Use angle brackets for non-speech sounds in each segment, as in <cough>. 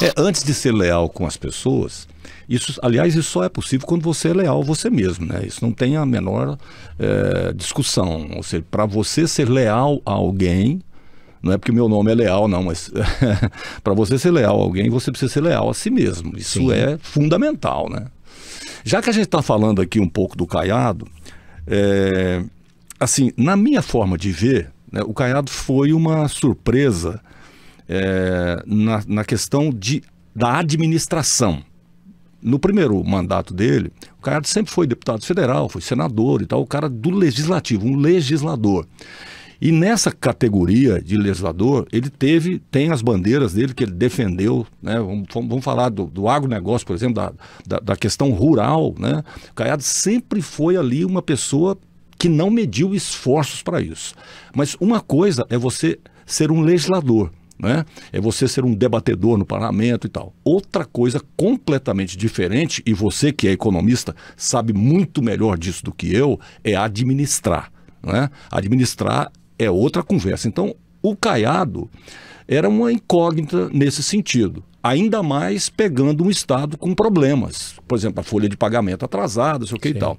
É, antes de ser leal com as pessoas, isso, aliás, isso só é possível quando você é leal a você mesmo, né? Isso não tem a menor é, discussão. Ou seja, para você ser leal a alguém, não é porque o meu nome é leal, não, mas <laughs> para você ser leal a alguém, você precisa ser leal a si mesmo. Isso Sim. é fundamental, né? Já que a gente está falando aqui um pouco do Caiado, é, assim, na minha forma de ver, né, o Caiado foi uma surpresa é, na, na questão de, da administração. No primeiro mandato dele, o Caiado sempre foi deputado federal, foi senador e tal, o cara do legislativo, um legislador. E nessa categoria de legislador, ele teve, tem as bandeiras dele que ele defendeu, né? Vamos, vamos falar do, do agronegócio, por exemplo, da, da, da, questão rural, né? O Caiado sempre foi ali uma pessoa que não mediu esforços para isso. Mas uma coisa é você ser um legislador né? É você ser um debatedor no parlamento e tal. Outra coisa completamente diferente, e você que é economista sabe muito melhor disso do que eu, é administrar. Né? Administrar é outra conversa. Então, o Caiado era uma incógnita nesse sentido. Ainda mais pegando um Estado com problemas. Por exemplo, a folha de pagamento atrasada, sei o que Sim. e tal.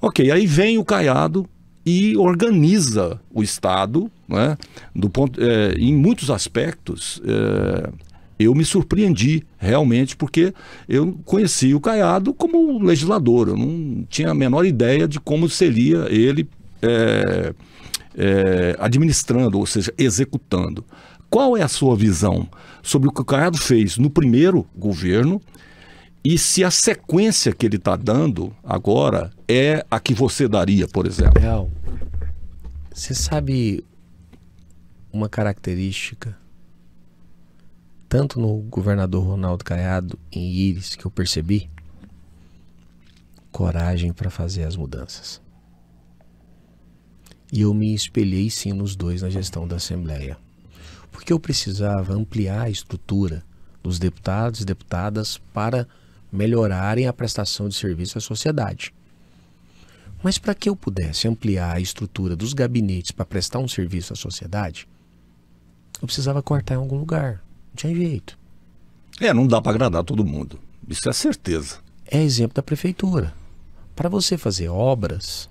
Ok, aí vem o Caiado e organiza o Estado, né? Do ponto, é, em muitos aspectos, é, eu me surpreendi realmente, porque eu conheci o Caiado como legislador, eu não tinha a menor ideia de como seria ele é, é, administrando, ou seja, executando. Qual é a sua visão sobre o que o Caiado fez no primeiro governo e se a sequência que ele está dando agora é a que você daria, por exemplo. Real, você sabe uma característica, tanto no governador Ronaldo Caiado em Íris, que eu percebi? Coragem para fazer as mudanças. E eu me espelhei sim nos dois na gestão da Assembleia. Porque eu precisava ampliar a estrutura dos deputados e deputadas para melhorarem a prestação de serviço à sociedade. Mas para que eu pudesse ampliar a estrutura dos gabinetes para prestar um serviço à sociedade, eu precisava cortar em algum lugar. Não tinha jeito. É, não dá para agradar todo mundo. Isso é certeza. É exemplo da prefeitura. Para você fazer obras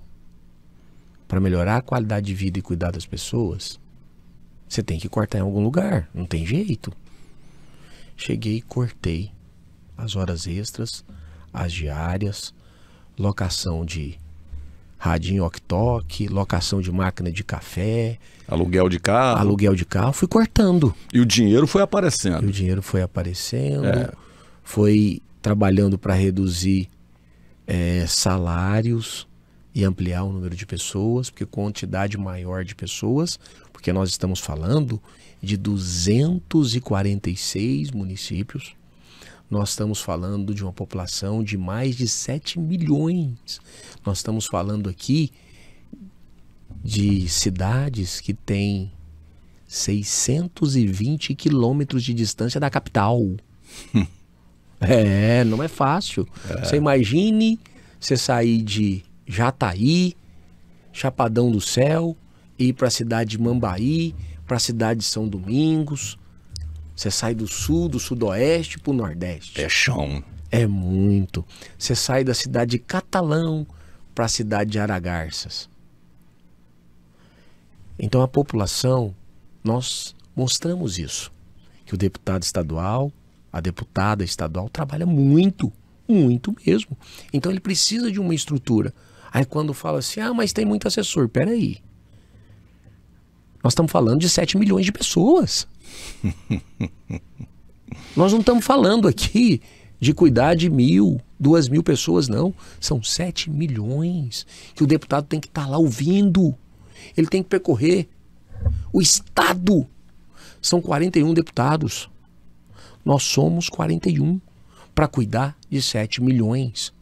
para melhorar a qualidade de vida e cuidar das pessoas, você tem que cortar em algum lugar. Não tem jeito. Cheguei e cortei as horas extras, as diárias, locação de radinho ok-tok, locação de máquina de café. Aluguel de carro. Aluguel de carro, fui cortando. E o dinheiro foi aparecendo. E o dinheiro foi aparecendo, é. foi trabalhando para reduzir é, salários e ampliar o número de pessoas, porque quantidade maior de pessoas, porque nós estamos falando de 246 municípios nós estamos falando de uma população de mais de 7 milhões. Nós estamos falando aqui de cidades que têm 620 quilômetros de distância da capital. <laughs> é, não é fácil. É. Você imagine você sair de Jataí, Chapadão do Céu, ir para a cidade de Mambaí, para a cidade de São Domingos, você sai do sul, do sudoeste para o nordeste. É chão. É muito. Você sai da cidade de Catalão para a cidade de Aragarças. Então a população, nós mostramos isso. Que o deputado estadual, a deputada estadual trabalha muito, muito mesmo. Então ele precisa de uma estrutura. Aí quando fala assim, ah, mas tem muito assessor, peraí. Nós estamos falando de 7 milhões de pessoas. <laughs> Nós não estamos falando aqui de cuidar de mil, duas mil pessoas, não. São 7 milhões que o deputado tem que estar tá lá ouvindo. Ele tem que percorrer. O Estado são 41 deputados. Nós somos 41 para cuidar de 7 milhões,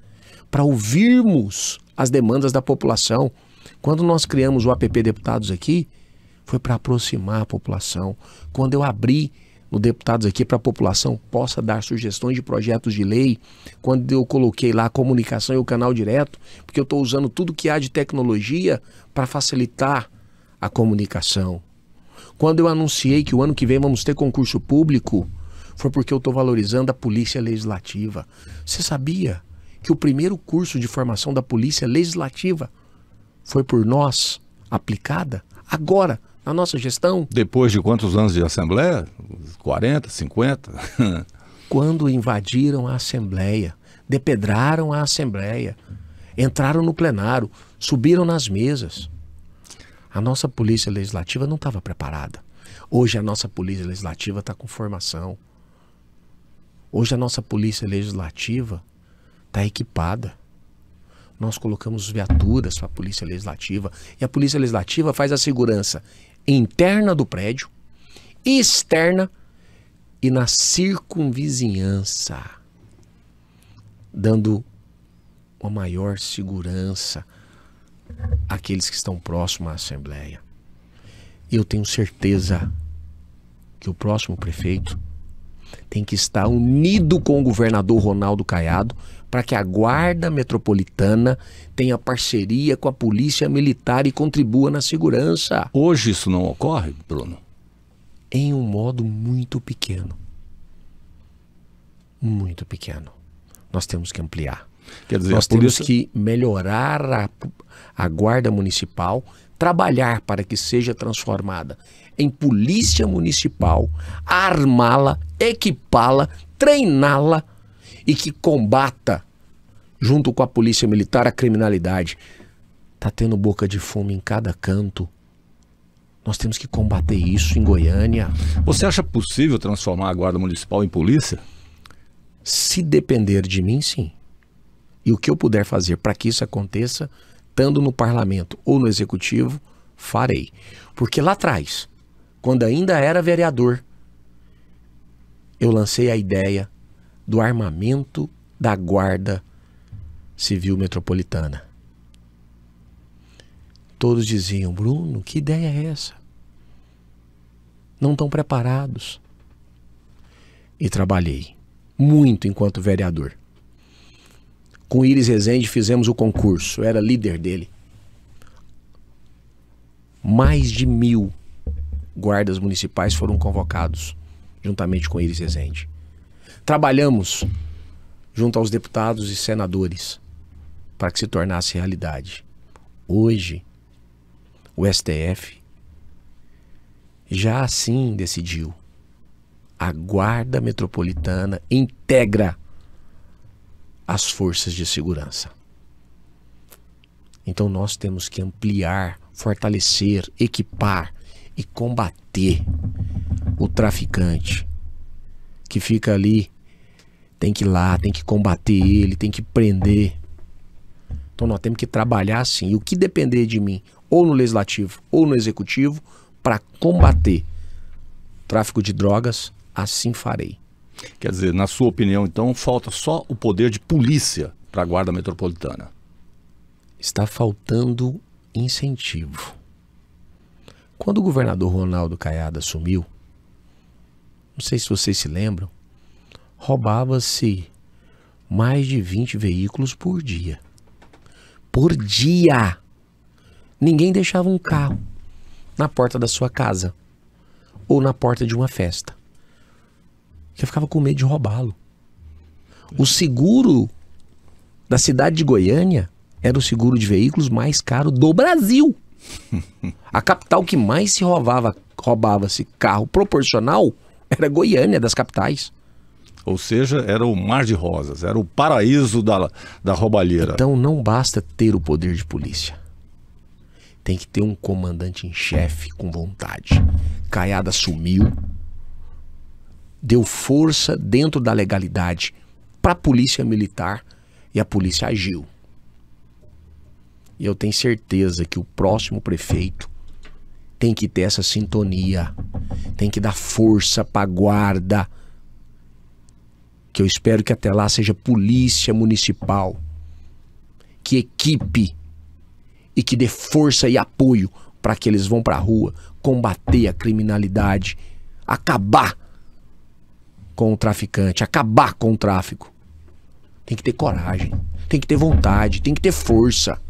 para ouvirmos as demandas da população. Quando nós criamos o APP Deputados aqui, foi para aproximar a população. Quando eu abri no Deputados aqui para a população possa dar sugestões de projetos de lei, quando eu coloquei lá a comunicação e o canal direto, porque eu estou usando tudo que há de tecnologia para facilitar a comunicação. Quando eu anunciei que o ano que vem vamos ter concurso público, foi porque eu estou valorizando a Polícia Legislativa. Você sabia que o primeiro curso de formação da Polícia Legislativa foi por nós aplicada? Agora, na nossa gestão. Depois de quantos anos de Assembleia? 40, 50? <laughs> Quando invadiram a Assembleia, depedraram a Assembleia, entraram no plenário, subiram nas mesas. A nossa Polícia Legislativa não estava preparada. Hoje a nossa Polícia Legislativa está com formação. Hoje a nossa Polícia Legislativa está equipada nós colocamos viaturas para a Polícia Legislativa e a Polícia Legislativa faz a segurança interna do prédio, externa e na circunvizinhança, dando uma maior segurança àqueles que estão próximos à Assembleia. Eu tenho certeza que o próximo prefeito tem que estar unido com o governador Ronaldo Caiado para que a Guarda Metropolitana tenha parceria com a Polícia Militar e contribua na segurança. Hoje isso não ocorre, Bruno? Em um modo muito pequeno. Muito pequeno. Nós temos que ampliar. Quer dizer, Nós temos que melhorar a, a Guarda Municipal, trabalhar para que seja transformada em Polícia Municipal, armá-la, equipá-la, treiná-la e que combata, junto com a polícia militar, a criminalidade. Tá tendo boca de fumo em cada canto. Nós temos que combater isso em Goiânia. Você acha possível transformar a Guarda Municipal em polícia? Se depender de mim, sim. E o que eu puder fazer para que isso aconteça, tanto no parlamento ou no executivo, farei. Porque lá atrás, quando ainda era vereador, eu lancei a ideia do armamento da Guarda Civil Metropolitana. Todos diziam: Bruno, que ideia é essa? Não estão preparados. E trabalhei muito enquanto vereador. Com Iris Rezende fizemos o concurso, era líder dele. Mais de mil guardas municipais foram convocados, juntamente com Iris Rezende trabalhamos junto aos deputados e senadores para que se tornasse realidade. Hoje, o STF já assim decidiu. A Guarda Metropolitana integra as forças de segurança. Então nós temos que ampliar, fortalecer, equipar e combater o traficante que fica ali tem que ir lá, tem que combater ele, tem que prender. Então nós temos que trabalhar assim. E o que depender de mim, ou no legislativo ou no executivo, para combater tráfico de drogas, assim farei. Quer dizer, na sua opinião, então, falta só o poder de polícia para a Guarda Metropolitana? Está faltando incentivo. Quando o governador Ronaldo Caiado assumiu, não sei se vocês se lembram, roubava-se mais de 20 veículos por dia. Por dia! Ninguém deixava um carro na porta da sua casa ou na porta de uma festa. Eu ficava com medo de roubá-lo. O seguro da cidade de Goiânia era o seguro de veículos mais caro do Brasil. <laughs> A capital que mais se roubava, roubava-se carro proporcional era Goiânia das capitais. Ou seja, era o mar de rosas, era o paraíso da, da roubalheira. Então não basta ter o poder de polícia. Tem que ter um comandante em chefe com vontade. Caiada sumiu, deu força dentro da legalidade para a polícia militar e a polícia agiu. E eu tenho certeza que o próximo prefeito tem que ter essa sintonia. Tem que dar força para guarda. Que eu espero que até lá seja polícia municipal, que equipe e que dê força e apoio para que eles vão para a rua combater a criminalidade, acabar com o traficante, acabar com o tráfico. Tem que ter coragem, tem que ter vontade, tem que ter força.